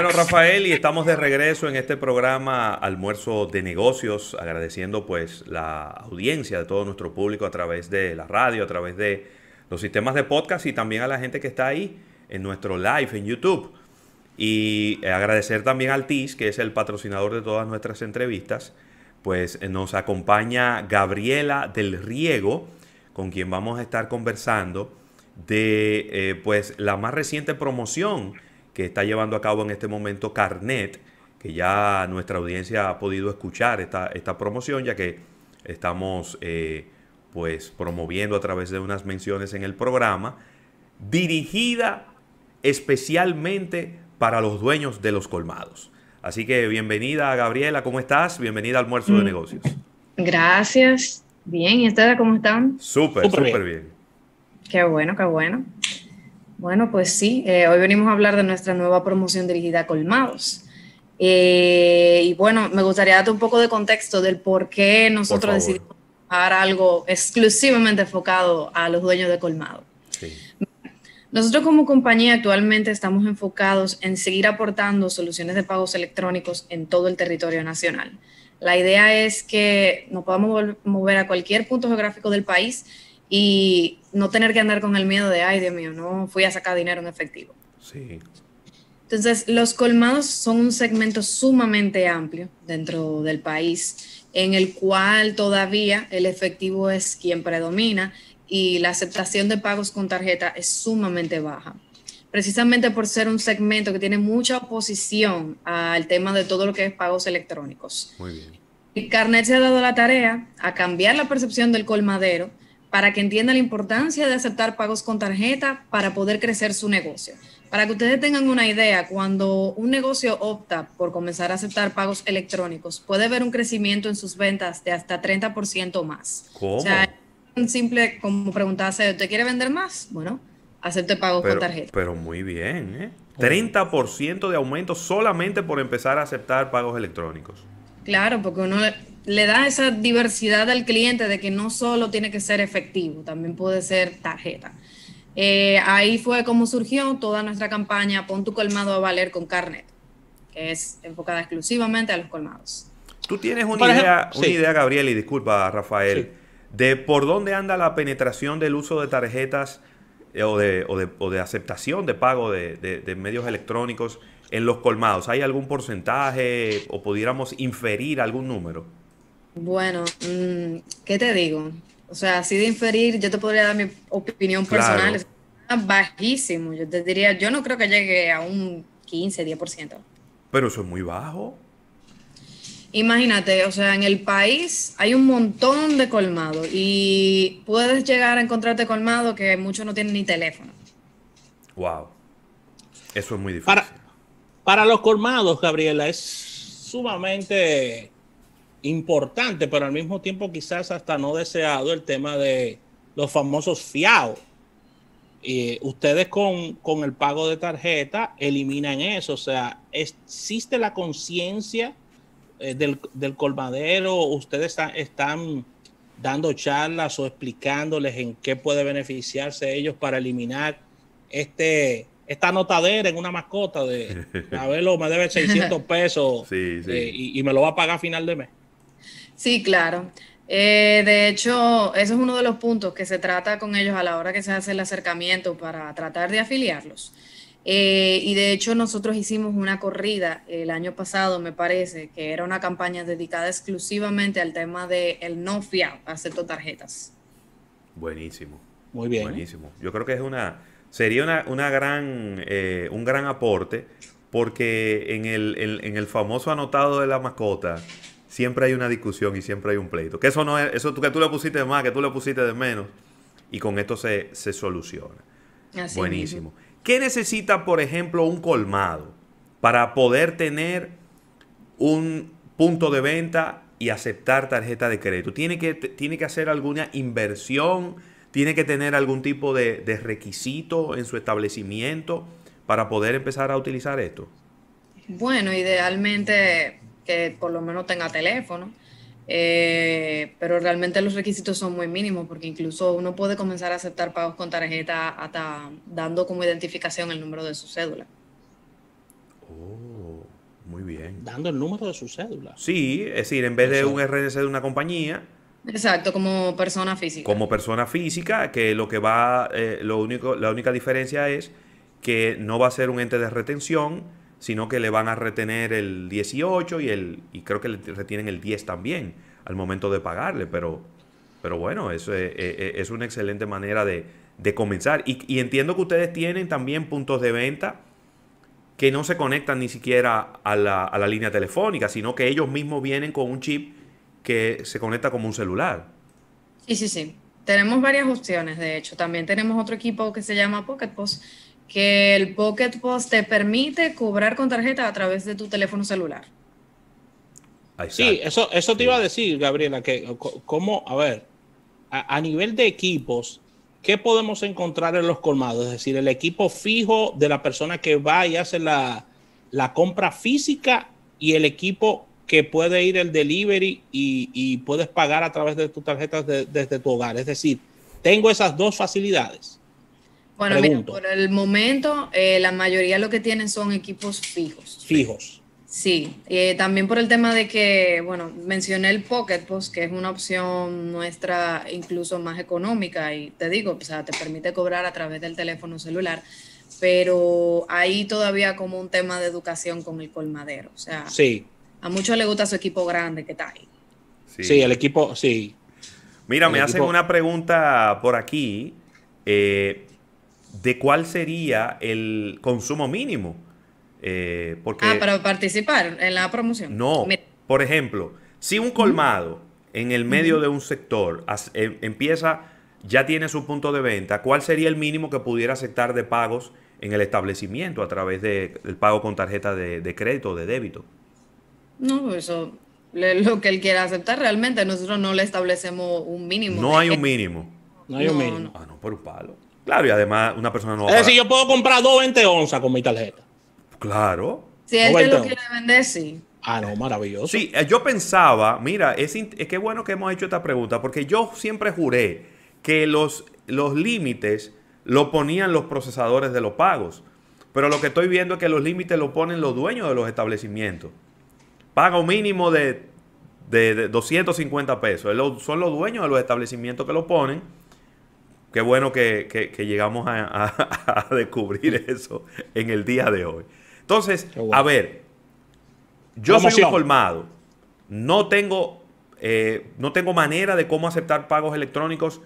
Bueno, Rafael, y estamos de regreso en este programa Almuerzo de Negocios, agradeciendo pues la audiencia de todo nuestro público a través de la radio, a través de los sistemas de podcast y también a la gente que está ahí en nuestro live en YouTube. Y eh, agradecer también al TIS, que es el patrocinador de todas nuestras entrevistas, pues eh, nos acompaña Gabriela del Riego, con quien vamos a estar conversando de eh, pues la más reciente promoción que está llevando a cabo en este momento Carnet, que ya nuestra audiencia ha podido escuchar esta, esta promoción, ya que estamos eh, pues promoviendo a través de unas menciones en el programa, dirigida especialmente para los dueños de los colmados. Así que bienvenida Gabriela, ¿cómo estás? Bienvenida Almuerzo de mm. Negocios. Gracias, bien, ¿y ustedes cómo están? Súper, súper bien. Qué bueno, qué bueno. Bueno, pues sí, eh, hoy venimos a hablar de nuestra nueva promoción dirigida a colmados. Eh, y bueno, me gustaría darte un poco de contexto del por qué nosotros decidimos hacer algo exclusivamente enfocado a los dueños de colmado. Nosotros como compañía actualmente estamos enfocados en seguir aportando soluciones de pagos electrónicos en todo el territorio nacional. La idea es que nos podamos mover a cualquier punto geográfico del país y no tener que andar con el miedo de, ay, Dios mío, no fui a sacar dinero en efectivo. Sí. Entonces, los colmados son un segmento sumamente amplio dentro del país, en el cual todavía el efectivo es quien predomina y la aceptación de pagos con tarjeta es sumamente baja. Precisamente por ser un segmento que tiene mucha oposición al tema de todo lo que es pagos electrónicos. Muy bien. El carnet se ha dado la tarea a cambiar la percepción del colmadero para que entienda la importancia de aceptar pagos con tarjeta para poder crecer su negocio. Para que ustedes tengan una idea, cuando un negocio opta por comenzar a aceptar pagos electrónicos, puede ver un crecimiento en sus ventas de hasta 30% más. ¿Cómo? O sea, es simple como preguntarse, ¿usted quiere vender más? Bueno, acepte pagos con tarjeta. Pero muy bien, ¿eh? 30% de aumento solamente por empezar a aceptar pagos electrónicos. Claro, porque uno le da esa diversidad al cliente de que no solo tiene que ser efectivo, también puede ser tarjeta. Eh, ahí fue como surgió toda nuestra campaña Pon tu colmado a valer con Carnet, que es enfocada exclusivamente a los colmados. Tú tienes una, idea, idea, Gabriel, y disculpa, Rafael, de por dónde anda la penetración del uso de tarjetas eh, o, de, aceptación de pago de, de medios electrónicos en los colmados. ¿Hay algún porcentaje o pudiéramos inferir algún número? Bueno, mm, ¿qué te digo? O sea, así de inferir, yo te podría dar mi opinión personal. Es bajísimo. Yo te diría, yo no creo que llegue a un 15, 10%. Pero eso es muy bajo. Imagínate, o sea, en el país hay un montón de colmados y puedes llegar a encontrarte colmado que muchos no tienen ni teléfono. Wow. Eso es muy difícil. para los colmados, Gabriela, es sumamente importante, pero al mismo tiempo quizás hasta no deseado el tema de los famosos fiados. y ustedes con, el pago de tarjeta eliminan eso, o sea, existe la conciencia eh, del, colmadero, ustedes están dando charlas o explicándoles en qué puede beneficiarse ellos para eliminar este, esta notadera en una mascota de, a verlo, me debe 600 pesos eh, y, y me lo va a pagar a final de mes. Sí, claro. Eh, de hecho, eso es uno de los puntos que se trata con ellos a la hora que se hace el acercamiento para tratar de afiliarlos. Eh, y de hecho nosotros hicimos una corrida el año pasado, me parece, que era una campaña dedicada exclusivamente al tema de el no fiar, acepto tarjetas. Buenísimo. Muy bien. Buenísimo. Yo creo que es una, sería una, una gran, eh, un gran aporte porque en el, en el famoso anotado de la mascota siempre hay una discusión y siempre hay un pleito. Que eso no es, eso que tú le pusiste de más, que tú le pusiste de menos, y con esto se, soluciona. Buenísimo. ¿Qué necesita, por ejemplo, un colmado para poder tener un punto de venta y aceptar tarjeta de crédito? ¿Tiene que, tiene que hacer alguna inversión? ¿Tiene que tener algún tipo de requisito en su establecimiento para poder empezar a utilizar esto? Bueno, idealmente que por lo menos tenga teléfono. Eh, pero realmente los requisitos son muy mínimos porque incluso uno puede comenzar a aceptar pagos con tarjeta hasta dando como identificación el número de su cédula. Oh, muy bien. Dando el número de su cédula. Sí, es decir, en vez de un RNC de una compañía. Exacto, como persona física. Como persona física, que lo que va, eh, lo único, la única diferencia es que no va a ser un ente de retención, sino que le van a retener el 18 y, el, y creo que le retienen el 10 también al momento de pagarle, pero, pero bueno, eso es, una excelente manera de, de comenzar. Y, entiendo que ustedes tienen también puntos de venta que no se conectan ni siquiera a la, a la línea telefónica, sino que ellos mismos vienen con un chip que se conecta como un celular. Sí, sí, sí. Tenemos varias opciones, de hecho. También tenemos otro equipo que se llama Pocket Post, que el Pocket Post te permite cobrar con tarjeta a través de tu teléfono celular. Sí, eso, eso te iba a decir, Gabriela, que cómo, a ver, a, nivel de equipos, ¿qué podemos encontrar en los colmados? Es decir, el equipo fijo de la persona que va y hace la, compra física y el equipo que puede ir el delivery y, puedes pagar a través de tu tarjeta desde tu hogar. Es decir, tengo esas dos facilidades. Bueno, por el momento eh, la mayoría lo que tienen son equipos fijos. Fijos. Sí, eh, también por el tema de que, bueno, mencioné el Pocket Post, pues, que es una opción nuestra incluso más económica y te digo, o sea, te permite cobrar a través del teléfono celular, pero ahí todavía como un tema de educación con el colmadero, o sea, a muchos le gusta su equipo grande que está ahí. Sí, el equipo, sí. Mira, me hacen una pregunta por aquí. Eh, de cuál sería el consumo mínimo. Eh, porque, ah, para participar en la promoción. No, por ejemplo, si un colmado en el medio de un sector eh, empieza, ya tiene su punto de venta, ¿cuál sería el mínimo que pudiera aceptar de pagos en el establecimiento a través del pago con tarjeta de, crédito o de débito? No, pues, eso lo que él quiera aceptar realmente, nosotros no le establecemos un mínimo. No hay un mínimo. No hay un mínimo. Ah, no, por un palo. Claro, y además una persona no. Va a es decir, yo puedo comprar dos 20 onzas con mi tarjeta. Claro. Si él te lo quiere vender, sí. Ah, no, maravilloso. Sí, eh, yo pensaba, mira, es, es que bueno que hemos hecho esta pregunta, porque yo siempre juré que los, los límites lo ponían los procesadores de los pagos. Pero lo que estoy viendo es que los límites lo ponen los dueños de los establecimientos. Pago mínimo de, de 250 pesos. Son los dueños de los establecimientos que lo ponen Qué bueno que, llegamos a, descubrir eso en el día de hoy. Entonces, a ver, yo soy no tengo, eh, no tengo manera de cómo aceptar pagos electrónicos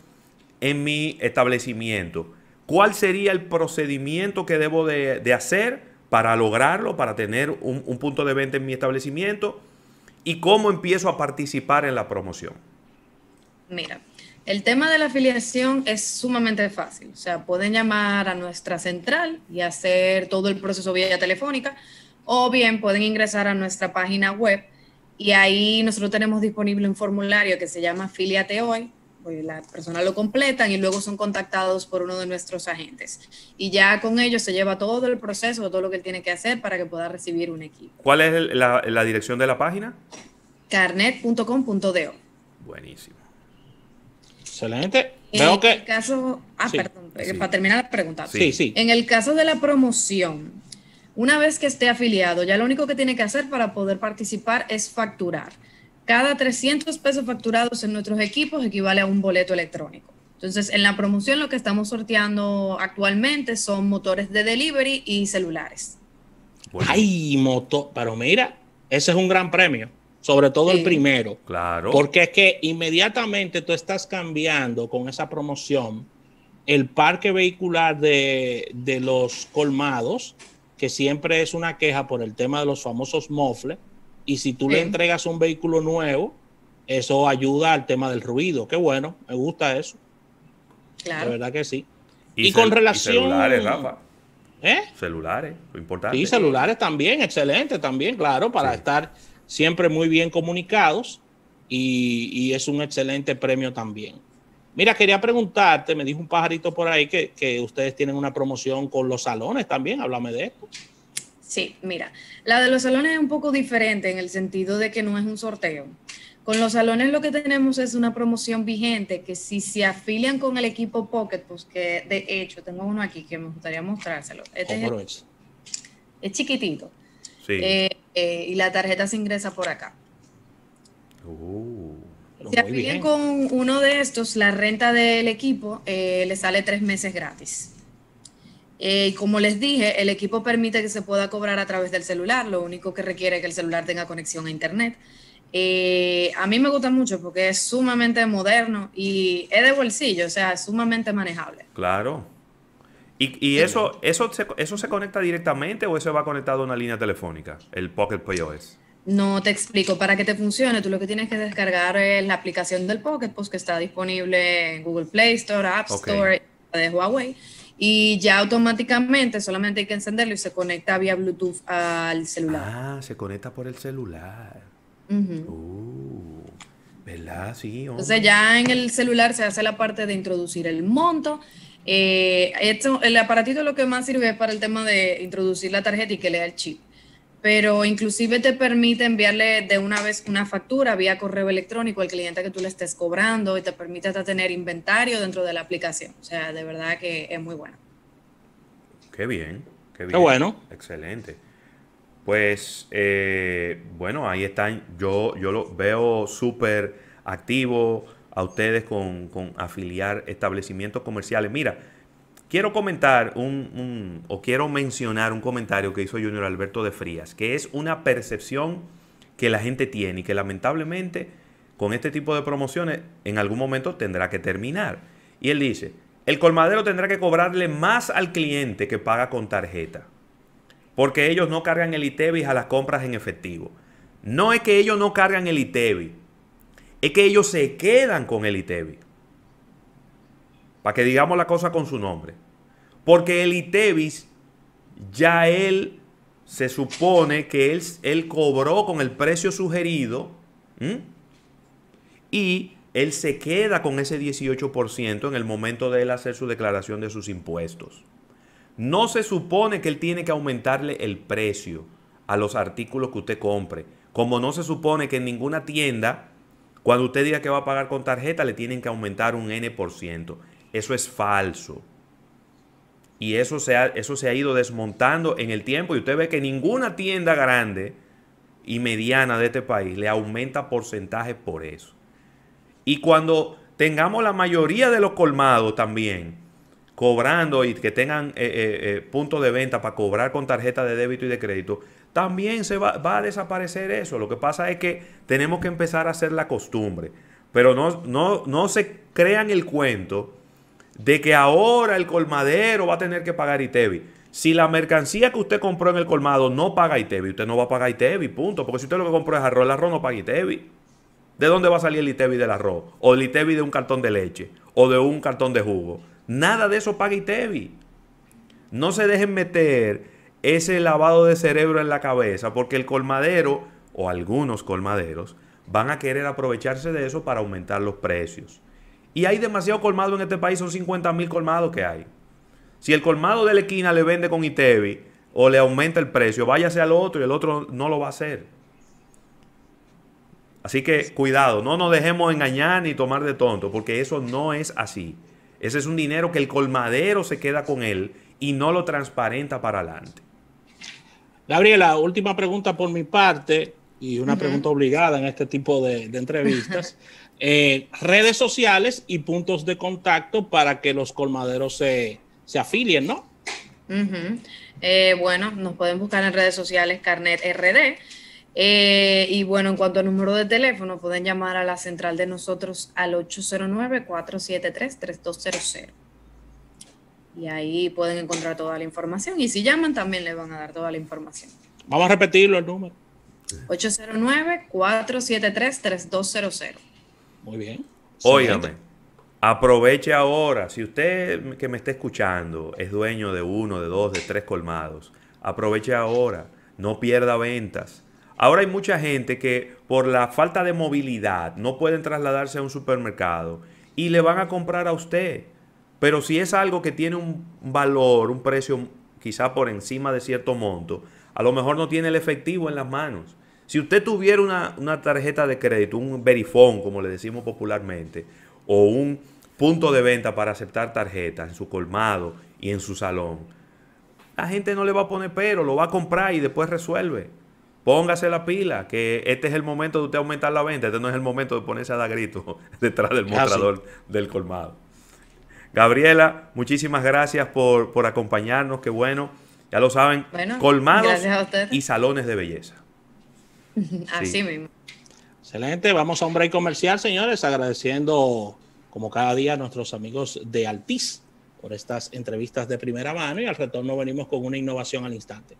en mi establecimiento. ¿Cuál sería el procedimiento que debo de, hacer para lograrlo, para tener un punto de venta en mi establecimiento? ¿Y cómo empiezo a participar en la promoción? Mira, el tema de la afiliación es sumamente fácil, o sea, pueden llamar a nuestra central y hacer todo el proceso vía telefónica o bien pueden ingresar a nuestra página web y ahí nosotros tenemos disponible un formulario que se llama filiate Hoy, Las pues la persona lo completan y luego son contactados por uno de nuestros agentes. Y ya con ellos se lleva todo el proceso, todo lo que él tiene que hacer para que pueda recibir un equipo. ¿Cuál es la, la dirección de la página? carnet.com.do. Buenísimo. Excelente. En el caso, ah, eh, para terminar la pregunta. Sí, sí. En el caso de la promoción, una vez que esté afiliado, ya lo único que tiene que hacer para poder participar es facturar. Cada 300 pesos facturados en nuestros equipos equivale a un boleto electrónico. Entonces, en la promoción lo que estamos sorteando actualmente son motores de delivery y celulares. Ay, moto, pero mira, ese es un gran premio sobre todo el primero. Claro. Porque es que inmediatamente tú estás cambiando con esa promoción el parque vehicular de, los colmados, que siempre es una queja por el tema de los famosos mofles, y si tú le entregas un vehículo nuevo, eso ayuda al tema del ruido. Qué bueno, me gusta eso. Claro. La verdad que sí. Y, con relación. Y celulares, ¿Eh? Celulares, lo importante. Y celulares también, excelente también, claro, para estar siempre muy bien comunicados y, es un excelente premio también. Mira, quería preguntarte, me dijo un pajarito por ahí que, ustedes tienen una promoción con los salones también, háblame de esto. Sí, mira, la de los salones es un poco diferente en el sentido de que no es un sorteo. Con los salones lo que tenemos es una promoción vigente que si se afilian con el equipo Pocket, pues que de hecho tengo uno aquí que me gustaría mostrárselo. Este es chiquitito. Eh, eh, y la tarjeta se ingresa por acá. Oh. si afilian con uno de estos, la renta del equipo eh, le sale tres meses gratis. como les dije, el equipo permite que se pueda cobrar a través del celular, lo único que requiere es que el celular tenga conexión a Internet. a mí me gusta mucho porque es sumamente moderno y es de bolsillo, o sea, es sumamente manejable. Claro, ¿Y, eso, eso, se, eso se conecta directamente o eso va conectado a una línea telefónica, el Pocket POS? No te explico. Para que te funcione, tú lo que tienes que descargar es la aplicación del Pocket Post pues, que está disponible en Google Play Store, App Store de Huawei. Y ya automáticamente solamente hay que encenderlo y se conecta vía Bluetooth al celular. Ah, se conecta por el celular. Uh ¿Verdad? Sí. Entonces ya en el celular se hace la parte de introducir el monto eh, esto, el aparatito lo que más sirve es para el tema de introducir la tarjeta y que lea el chip, pero inclusive te permite enviarle de una vez una factura vía correo electrónico al cliente que tú le estés cobrando y te permite hasta tener inventario dentro de la aplicación. O sea, de verdad que es muy bueno. Qué bien, qué bien. Qué bueno. Excelente. Pues eh, bueno, ahí están. Yo, yo lo veo súper activo a ustedes con, afiliar establecimientos comerciales. Mira, quiero comentar un, o quiero mencionar un comentario que hizo Junior Alberto de Frías, que es una percepción que la gente tiene y que lamentablemente con este tipo de promociones en algún momento tendrá que terminar. Y él dice, el colmadero tendrá que cobrarle más al cliente que paga con tarjeta, porque ellos no cargan el ITEVIS a las compras en efectivo. No es que ellos no cargan el ITEBI es que ellos se quedan con el ITEBI. Para que digamos la cosa con su nombre. Porque el ITEBIS, ya él se supone que él, cobró con el precio sugerido y él se queda con ese 18% en el momento de él hacer su declaración de sus impuestos. No se supone que él tiene que aumentarle el precio a los artículos que usted compre. Como no se supone que en ninguna tienda cuando usted diga que va a pagar con tarjeta, le tienen que aumentar un N por ciento. Eso es falso. Y eso se, ha, eso se ha ido desmontando en el tiempo y usted ve que ninguna tienda grande y mediana de este país le aumenta porcentaje por eso. Y cuando tengamos la mayoría de los colmados también cobrando y que tengan eh, eh, eh, puntos de venta para cobrar con tarjeta de débito y de crédito, también se va, a desaparecer eso. Lo que pasa es que tenemos que empezar a hacer la costumbre. Pero no, se crean el cuento de que ahora el colmadero va a tener que pagar ITEVI. Si la mercancía que usted compró en el colmado no paga ITEVI, usted no va a pagar ITEVI, punto. Porque si usted lo que compró es arroz, el arroz no paga ITEVI. ¿De dónde va a salir el ITEVI del arroz? O el ITEVI de un cartón de leche. O de un cartón de jugo. Nada de eso paga ITEVI. No se dejen meter ese lavado de cerebro en la cabeza, porque el colmadero o algunos colmaderos van a querer aprovecharse de eso para aumentar los precios. Y hay demasiado colmado en este país, son 50 mil colmados que hay. Si el colmado de la esquina le vende con ITEBI o le aumenta el precio, váyase al otro y el otro no lo va a hacer. Así que cuidado, no nos dejemos engañar ni tomar de tonto, porque eso no es así. Ese es un dinero que el colmadero se queda con él y no lo transparenta para adelante. Gabriela, última pregunta por mi parte y una pregunta obligada en este tipo de, entrevistas. Eh, redes sociales y puntos de contacto para que los colmaderos se, se afilien, ¿no? Eh, bueno, nos pueden buscar en redes sociales Carnet RD. Eh, y bueno, en cuanto al número de teléfono, pueden llamar a la central de nosotros al 809-473-3200 y ahí pueden encontrar toda la información. Y si llaman, también le van a dar toda la información. Vamos a repetirlo el número. 809-473-3200. Muy bien. Óigame, aproveche ahora. Si usted que me está escuchando es dueño de uno, de dos, de tres colmados, aproveche ahora. No pierda ventas. Ahora hay mucha gente que por la falta de movilidad no pueden trasladarse a un supermercado y le van a comprar a usted. Pero si es algo que tiene un valor, un precio quizá por encima de cierto monto, a lo mejor no tiene el efectivo en las manos. Si usted tuviera una, tarjeta de crédito, un verifón, como le decimos popularmente, o un punto de venta para aceptar tarjetas en su colmado y en su salón, la gente no le va a poner pero, lo va a comprar y después resuelve. Póngase la pila, que este es el momento de usted aumentar la venta, este no es el momento de ponerse a dar gritos detrás del mostrador del colmado. Gabriela, muchísimas gracias por, acompañarnos, qué bueno. Ya lo saben, colmados y salones de belleza. Así mismo. Excelente, vamos a un break comercial, señores, agradeciendo como cada día a nuestros amigos de Altiz por estas entrevistas de primera mano y al retorno venimos con una innovación al instante.